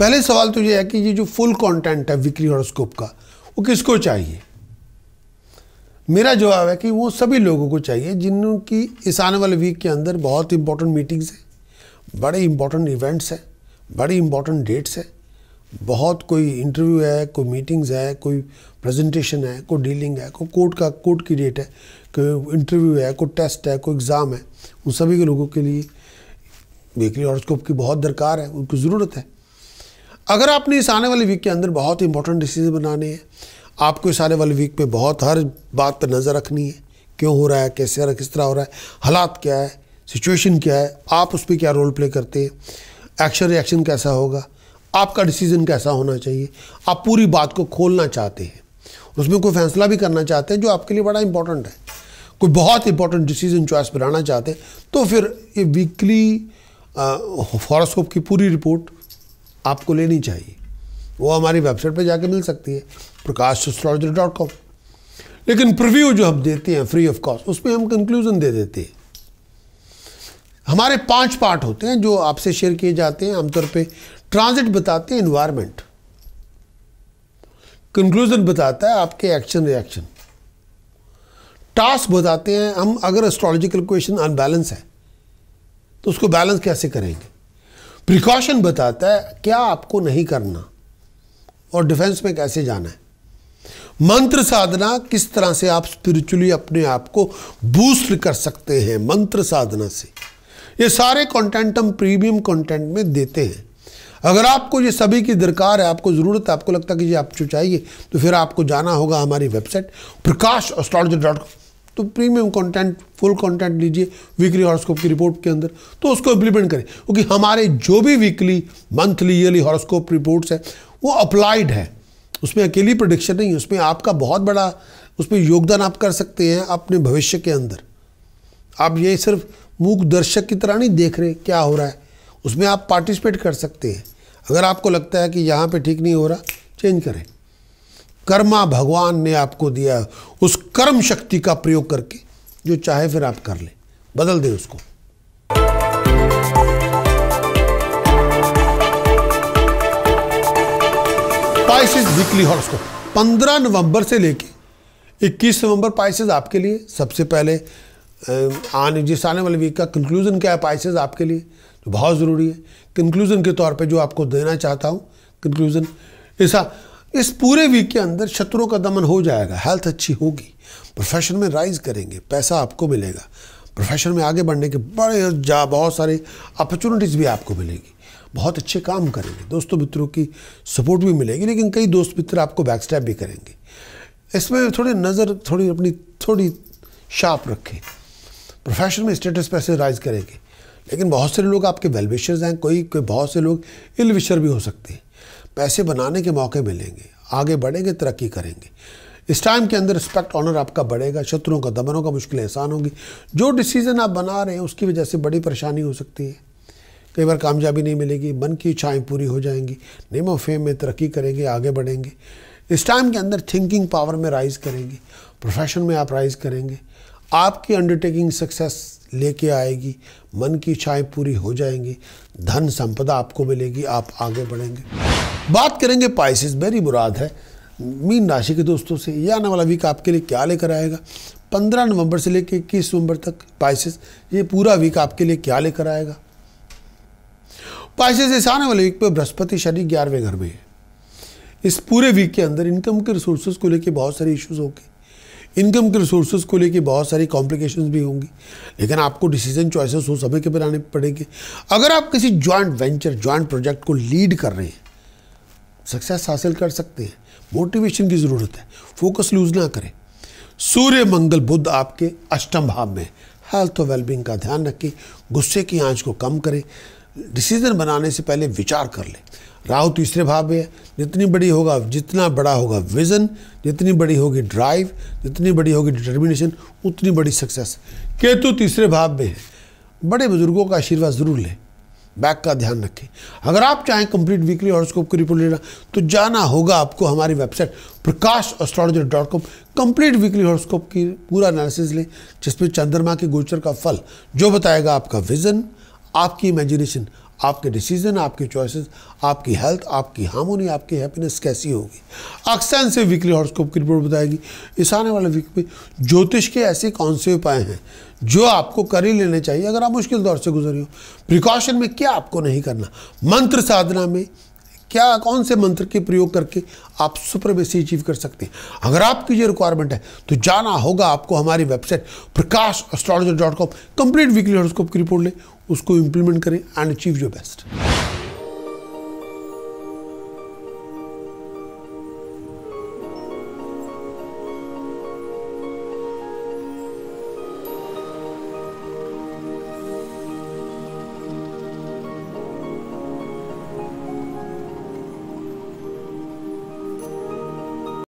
पहले सवाल तो ये है कि ये जो फुल कंटेंट है विक्री स्कोप का वो किसको चाहिए मेरा जवाब है कि वो सभी लोगों को चाहिए जिनकी इस आने वाले वीक के अंदर बहुत इंपॉर्टेंट मीटिंग्स हैं बड़े इंपॉर्टेंट इवेंट्स हैं बड़े इंपॉर्टेंट डेट्स हैं बहुत कोई इंटरव्यू है कोई मीटिंग्स है कोई प्रेजेंटेशन है कोई डीलिंग है कोई कोर्ट का कोर्ट की डेट है कोई इंटरव्यू है कोई टेस्ट है कोई एग्ज़ाम है उन सभी के लोगों के लिए वीकली हॉर्स्कोप की बहुत दरकार है उनको ज़रूरत है अगर आपने इस आने वाले वीक के अंदर बहुत इंपॉर्टेंट डिसीजन बनाने हैं आपको इस आने वाले वीक पे बहुत हर बात पर नज़र रखनी है क्यों हो रहा है कैसे हो रहा है किस तरह हो रहा है हालात क्या है सिचुएशन क्या है आप उस पर क्या रोल प्ले करते हैं एक्शन रिएक्शन कैसा होगा आपका डिसीजन कैसा होना चाहिए आप पूरी बात को खोलना चाहते हैं उसमें कोई फैसला भी करना चाहते हैं जो आपके लिए बड़ा इंपॉर्टेंट है कोई बहुत इंपॉर्टेंट डिसीजन चॉइस बनाना चाहते हैं तो फिर ये वीकली फॉरस्कोप की पूरी रिपोर्ट आपको लेनी चाहिए वो हमारी वेबसाइट पर जाके मिल सकती है प्रकाश एस्ट्रोलॉजी डॉट कॉम लेकिन प्रिव्यू जो हम देते हैं फ्री ऑफ कॉस्ट उसमें हम कंक्लूजन दे देते हैं हमारे पांच पार्ट होते हैं जो आपसे शेयर किए जाते हैं आमतौर पे ट्रांजिट बताते हैं इन्वायरमेंट कंक्लूजन बताता है आपके एक्शन रिएक्शन टास्क बताते हैं हम अगर एस्ट्रोलॉजिकल क्वेश्चन अनबैलेंस है तो उसको बैलेंस कैसे करेंगे प्रिकॉशन बताता है क्या आपको नहीं करना और डिफेंस में कैसे जाना है मंत्र साधना किस तरह से आप स्पिरिचुअली अपने आप को बूस्ट कर सकते हैं मंत्र साधना से ये सारे कंटेंट हम प्रीमियम कंटेंट में देते हैं अगर आपको ये सभी की दरकार है आपको ज़रूरत है आपको लगता है कि ये आप चाहिए तो फिर आपको जाना होगा हमारी वेबसाइट प्रकाश ऑस्ट्रॉलॉजी डॉट तो प्रीमियम कंटेंट फुल कंटेंट लीजिए वीकली हॉरोस्कोप की रिपोर्ट के अंदर तो उसको इम्प्लीमेंट करें क्योंकि हमारे जो भी weekly monthly yearly horoscope reports है वो अप्लाइड है उसमें अकेली प्रोडिक्शन नहीं है उसमें आपका बहुत बड़ा उसमें योगदान आप कर सकते हैं अपने भविष्य के अंदर आप ये सिर्फ मूक दर्शक की तरह नहीं देख रहे क्या हो रहा है उसमें आप पार्टिसिपेट कर सकते हैं अगर आपको लगता है कि यहाँ पे ठीक नहीं हो रहा चेंज करें कर्मा भगवान ने आपको दिया उस कर्म शक्ति का प्रयोग करके जो चाहे फिर आप कर लें बदल दें उसको पाइसिस वीकली हॉरोस्कोप 15 नवंबर से लेके 21 नवंबर पाइसिस आपके लिए सबसे पहले आने जिस आने वाले वीक का कंक्लूजन क्या है पाइसिस आपके लिए जो तो बहुत ज़रूरी है कंक्लूजन के तौर पे जो आपको देना चाहता हूं कंक्लूजन ऐसा इस पूरे वीक के अंदर शत्रुओं का दमन हो जाएगा हेल्थ अच्छी होगी प्रोफेशन में राइज करेंगे पैसा आपको मिलेगा प्रोफेशन में आगे बढ़ने के बड़े जा बहुत सारे अपॉर्चुनिटीज़ भी आपको मिलेगी बहुत अच्छे काम करेंगे दोस्तों मित्रों की सपोर्ट भी मिलेगी लेकिन कई दोस्त मित्र आपको बैक स्टैप भी करेंगे इसमें थोड़ी नज़र थोड़ी अपनी थोड़ी शार्प रखें प्रोफेशन में स्टेटस पैसे राइज करेंगे लेकिन बहुत से लोग आपके वेलविशर्स हैं कोई कोई बहुत से लोग इलविशर भी हो सकते हैं पैसे बनाने के मौके मिलेंगे आगे बढ़ेंगे तरक्की करेंगे इस टाइम के अंदर रिस्पेक्ट ऑनर आपका बढ़ेगा शत्रुओं का दमनों का मुश्किल एहसान होगी जो डिसीज़न आप बना रहे हैं उसकी वजह से बड़ी परेशानी हो सकती है कई बार कामयाबी नहीं मिलेगी मन की इच्छाएँ पूरी हो जाएंगी नेम ऑफ फेम में तरक्की करेंगे आगे बढ़ेंगे इस टाइम के अंदर थिंकिंग पावर में राइज करेंगे प्रोफेशन में आप राइज करेंगे आपकी अंडरटेकिंग सक्सेस लेके आएगी मन की इच्छाएँ पूरी हो जाएंगी धन संपदा आपको मिलेगी आप आगे बढ़ेंगे बात करेंगे पाइसिस मेरी मुराद है मीन राशि के दोस्तों से ये आने वाला वीक आपके लिए क्या लेकर आएगा पंद्रह नवंबर से लेकर इक्कीस नवंबर तक पाइसिस ये पूरा वीक आपके लिए क्या लेकर आएगा पाइसिस इस आने वाले वीक पर बृहस्पति शनि ग्यारहवें घर में है इस पूरे वीक के अंदर इनकम के रिसोर्सेज को लेकर बहुत सारे इश्यूज होंगे इनकम के रिसोर्सेज को लेकर बहुत सारी कॉम्प्लिकेशन भी होंगी लेकिन आपको डिसीजन चॉइसेस हो समय के बनाने पड़ेंगे अगर आप किसी ज्वाइंट वेंचर ज्वाइंट प्रोजेक्ट को लीड कर रहे हैं सक्सेस हासिल कर सकते हैं मोटिवेशन की ज़रूरत है फोकस लूज ना करें सूर्य मंगल बुद्ध आपके अष्टम भाव में हेल्थ और वेलबींग का ध्यान रखें गुस्से की आंच को कम करें डिसीजन बनाने से पहले विचार कर लें राहु तीसरे भाव में है जितनी बड़ी होगा जितना बड़ा होगा विज़न जितनी बड़ी होगी ड्राइव जितनी बड़ी होगी डिटर्मिनेशन उतनी बड़ी सक्सेस केतु तीसरे भाव में है बड़े बुजुर्गों का आशीर्वाद ज़रूर लें बैक का ध्यान रखें अगर आप चाहें कंप्लीट वीकली हॉरोस्कोप की रिपोर्ट लेना तो जाना होगा आपको हमारी website Prakash astrology dot com complete weekly horoscope की पूरा एनालिसिस लें जिसमें चंद्रमा के गोचर का फल जो बताएगा आपका विजन आपकी इमेजिनेशन आपके डिसीजन आपकी चॉइसेस आपकी हेल्थ आपकी हार्मोनी आपकी हैप्पीनेस कैसी होगी अक्सर से वीकली हॉर्स्कोप की रिपोर्ट बताएगी इस आने वाले वीक में ज्योतिष के ऐसे कौन से उपाय हैं जो आपको कर ही लेने चाहिए अगर आप मुश्किल दौर से गुजरी हो प्रिकॉशन में क्या आपको नहीं करना मंत्र साधना में क्या कौन से मंत्र के प्रयोग करके आप सुप्रवेसी अचीव कर सकते हैं अगर आपकी ये रिक्वायरमेंट है तो जाना होगा आपको हमारी website Prakash astrologer dot com complete weekly horoscope की रिपोर्ट ले उसको इम्प्लीमेंट करें एंड अचीव योर बेस्ट